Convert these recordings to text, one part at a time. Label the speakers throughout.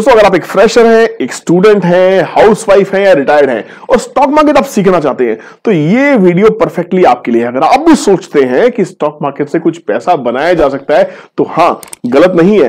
Speaker 1: दोस्तों अगर आप एक फ्रेशर हैं एक स्टूडेंट हैं हाउसवाइफ हैं या रिटायर्ड हैं और स्टॉक मार्केट आप सीखना चाहते हैं तो ये वीडियो परफेक्टली आपके लिए है अगर आप भी सोचते हैं कि स्टॉक मार्केट से कुछ पैसा बनाया जा सकता है तो हां गलत नहीं है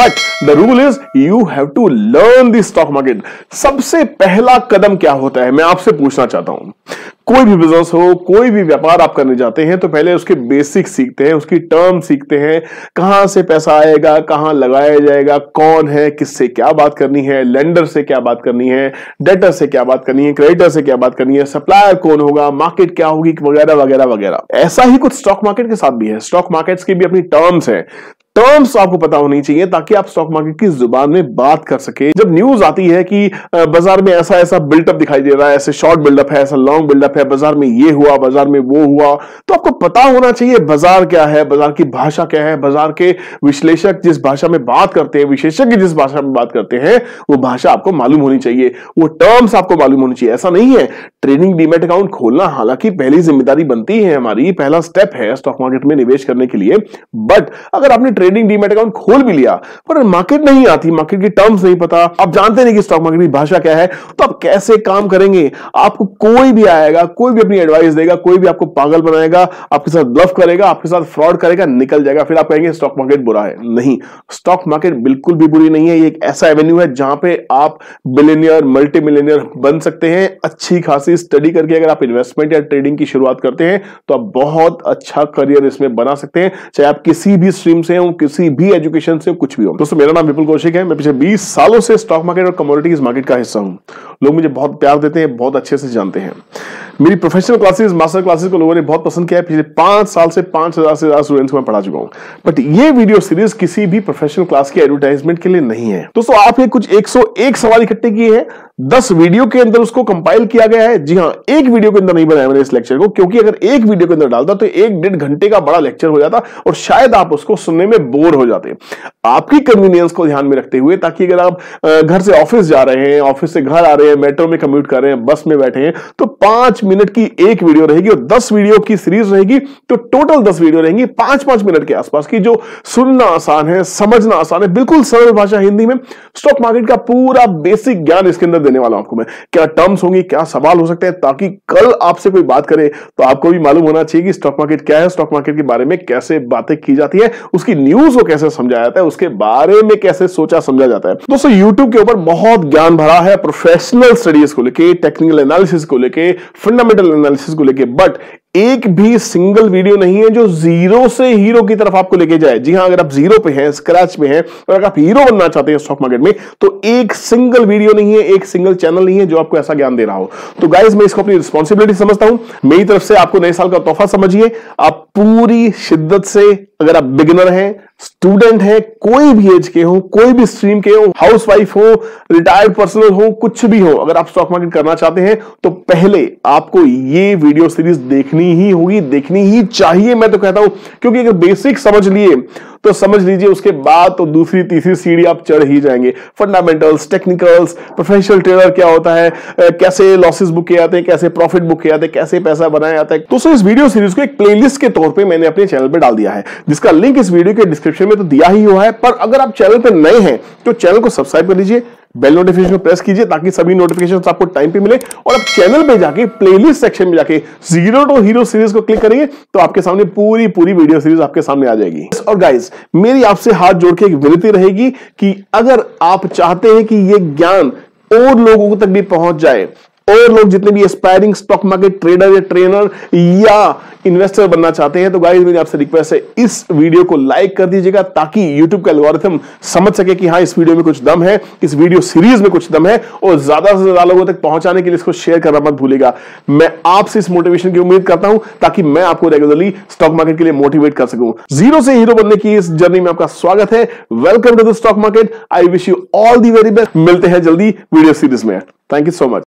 Speaker 1: but the rule is you have to learn the stock market सबसे पहला कदम क्या होता है मैं आपसे पूछना चाहता हूं कोई भी बिजनेस हो कोई भी व्यापार आप करने जाते हैं तो पहले उसके बेसिक सीखते हैं उसकी टर्म सीखते हैं कहाँ से पैसा आएगा कहाँ लगाया जाएगा कौन है किससे क्या बात करनी है लेंडर से क्या बात करनी है डेटर से क्या बात करनी है क्रेडिटर से क्या बात करनी है सप्लायर कौन होगा मार्केट क्या होगी वगैरह वगैरह वगैरह ऐसा ही कुछ स्टॉक मार्केट के साथ भी है स्टॉक मार्केट्स की भी अपनी टर्म्स है टर्म्स आपको पता होनी चाहिए ताकि आप स्टॉक मार्केट की जुबान में बात कर सके जब न्यूज आती है कि बाजार में ऐसा ऐसा बिल्डअप दिखाई दे रहा है ऐसे शॉर्ट बिल्डअप है ऐसा लॉन्ग बिल्डअप है बाजार में ये हुआ बाजार में वो हुआ तो आपको पता होना चाहिए बाजार क्या है बाजार की भाषा क्या है बाजार के विश्लेषक जिस भाषा में बात करते हैं विशेषज्ञ जिस भाषा में बात करते हैं वो भाषा आपको मालूम होनी चाहिए वो टर्म्स आपको मालूम होनी चाहिए ऐसा नहीं है ट्रेडिंग डीमेट अकाउंट खोलना हालांकि पहली जिम्मेदारी बनती है हमारी पहला स्टेप है स्टॉक मार्केट में निवेश करने के लिए बट अगर आपने ट्रेडिंग डीमेट अकाउंट खोल भी लिया पर मार्केट नहीं आती मार्केट की टर्म्स नहीं पता आप जानते नहीं कि स्टॉक मार्केट की भाषा क्या है तो आप कैसे काम करेंगे आपको कोई भी आएगा कोई भी अपनी एडवाइस देगा कोई भी आपको पागल बनाएगा आपके साथ ब्लफ करेगा आपके साथ फ्रॉड करेगा निकल जाएगा फिर आप कहेंगे स्टॉक मार्केट बुरा है नहीं स्टॉक मार्केट बिल्कुल भी बुरी नहीं है ये एक ऐसा एवेन्यू है जहां पे आप बिलेनियर मल्टी मिलेनियर बन सकते हैं अच्छी खासी स्टडी करके अगर आप इन्वेस्टमेंट या ट्रेडिंग की शुरुआत करते हैं तो आप बहुत अच्छा करियर इसमें बना सकते हैं चाहे आप किसी भी स्ट्रीम से हो किसी भी एजुकेशन से कुछ भी हो दोस्तों मेरा नाम विपुल कौशिक है मैं पिछले 20 सालों से स्टॉक मार्केट और कमोडिटीज मार्केट का हिस्सा हूं लोग मुझे बहुत प्यार देते हैं बहुत अच्छे से जानते हैं मेरी प्रोफेशनल क्लासेस मास्टर क्लासेस को लोगों ने बहुत पसंद किया है पिछले पांच साल से पांच से ज्यादा स्टूडेंट्स को मैं पढ़ा चुका हूं बट ये वीडियो सीरीज किसी भी प्रोफेशनल क्लास की एडवर्टाइजमेंट के लिए नहीं है दोस्तों आप ये कुछ एक सवाल इकट्ठे किए हैं दस वीडियो के अंदर उसको कंपाइल किया गया है जी हाँ एक वीडियो के अंदर नहीं बनाया मैंने इस लेक्चर को क्योंकि अगर एक वीडियो के अंदर डालता तो एक डेढ़ घंटे का बड़ा लेक्चर हो जाता और शायद आप उसको सुनने में बोर हो जाते आपकी कन्वीनियंस को ध्यान में रखते हुए ताकि अगर आप घर से ऑफिस जा रहे हैं ऑफिस से घर आ रहे हैं मेट्रो में कम्यूट कर रहे हैं बस में बैठे हैं तो पांच मिनट की एक वीडियो रहेगी और दस वीडियो की सीरीज रहेगी तो टोटल दस वीडियो रहेंगी पांच पांच मिनट के आसपास की जो सुनना आसान है समझना आसान है बिल्कुल सरल भाषा हिंदी में स्टॉक मार्केट का पूरा बेसिक ज्ञान इसके अंदर देने वाला हूं आपको मैं क्या टर्म्स होंगी क्या सवाल हो सकते हैं ताकि कल आपसे कोई बात करे तो आपको भी मालूम होना चाहिए कि स्टॉक मार्केट क्या है स्टॉक मार्केट के बारे में कैसे बातें की जाती है उसकी न्यूज को कैसे समझाया जाता है उसके बारे में कैसे सोचा समझा जाता है दोस्तों यूट्यूब के ऊपर बहुत ज्ञान भरा है प्रोफेशनल स्टडीज को लेकर टेक्निकल एनालिसिस को लेकर फंडामेंटल एनालिसिस को लेकर बट एक भी सिंगल वीडियो नहीं है जो जीरो से हीरो की तरफ आपको लेके जाए जी हाँ अगर आप जीरो पे हैं स्क्रैच में हैं और अगर आप हीरो बनना चाहते हैं स्टॉक मार्केट में तो एक सिंगल वीडियो नहीं है एक सिंगल चैनल नहीं है जो आपको ऐसा ज्ञान दे रहा हो तो गाइज मैं इसको अपनी रिस्पॉन्सिबिलिटी समझता हूं मेरी तरफ से आपको नए साल का तोहफा समझिए आप पूरी शिद्दत से अगर आप बिगिनर हैं स्टूडेंट है कोई भी एज के हो कोई भी स्ट्रीम के हो हाउस वाइफ हो रिटायर्ड पर्सनल हो कुछ भी हो अगर आप स्टॉक मार्केट करना चाहते हैं तो पहले आपको ये वीडियो सीरीज देखनी ही होगी देखनी ही चाहिए मैं तो कहता हूं क्योंकि अगर बेसिक समझ लिए तो समझ लीजिए उसके बाद तो दूसरी तीसरी सीढ़ी आप चढ़ ही जाएंगे फंडामेंटल्स टेक्निकल्स प्रोफेशनल ट्रेडर क्या होता है कैसे लॉसेस बुक किए जाते हैं कैसे प्रॉफिट बुक किए जाते हैं कैसे पैसा बनाया जाता है तो सर इस वीडियो सीरीज को एक प्लेलिस्ट के तौर पर मैंने अपने चैनल पर डाल दिया है जिसका लिंक इस वीडियो के डिस्क्रिप्शन में तो दिया ही हुआ है पर अगर आप चैनल पर नए हैं तो चैनल को सब्सक्राइब कर लीजिए बेल नोटिफिकेशन प्रेस कीजिए ताकि सभी नोटिफिकेशन आपको टाइम पे मिले और अब चैनल पे जाके प्लेलिस्ट सेक्शन में जाके जीरो टू हीरो सीरीज को क्लिक करेंगे तो आपके सामने पूरी पूरी वीडियो सीरीज आपके सामने आ जाएगी और गाइज मेरी आपसे हाथ जोड़ के एक विनती रहेगी कि अगर आप चाहते हैं कि ये ज्ञान और लोगों तक भी पहुंच जाए और लोग जितने भी एस्पायरिंग स्टॉक मार्केट ट्रेडर या ट्रेनर या इन्वेस्टर बनना चाहते हैं तो गाइस मेरी आपसे रिक्वेस्ट है इस वीडियो को लाइक कर दीजिएगा ताकि यूट्यूब का एल्गोरिथम समझ सके कि हाँ इस वीडियो में कुछ दम है इस वीडियो सीरीज में कुछ दम है और ज्यादा से ज्यादा लोगों तक पहुंचाने के लिए इसको शेयर करना मत भूलेगा मैं आपसे इस मोटिवेशन की उम्मीद करता हूं ताकि मैं आपको रेगुलरली स्टॉक मार्केट के लिए मोटिवेट कर सकूं जीरो से हीरो बनने की इस जर्नी में आपका स्वागत है welcome to the stock market I wish you all the very best मिलते हैं जल्दी वीडियो सीरीज में थैंक यू सो मच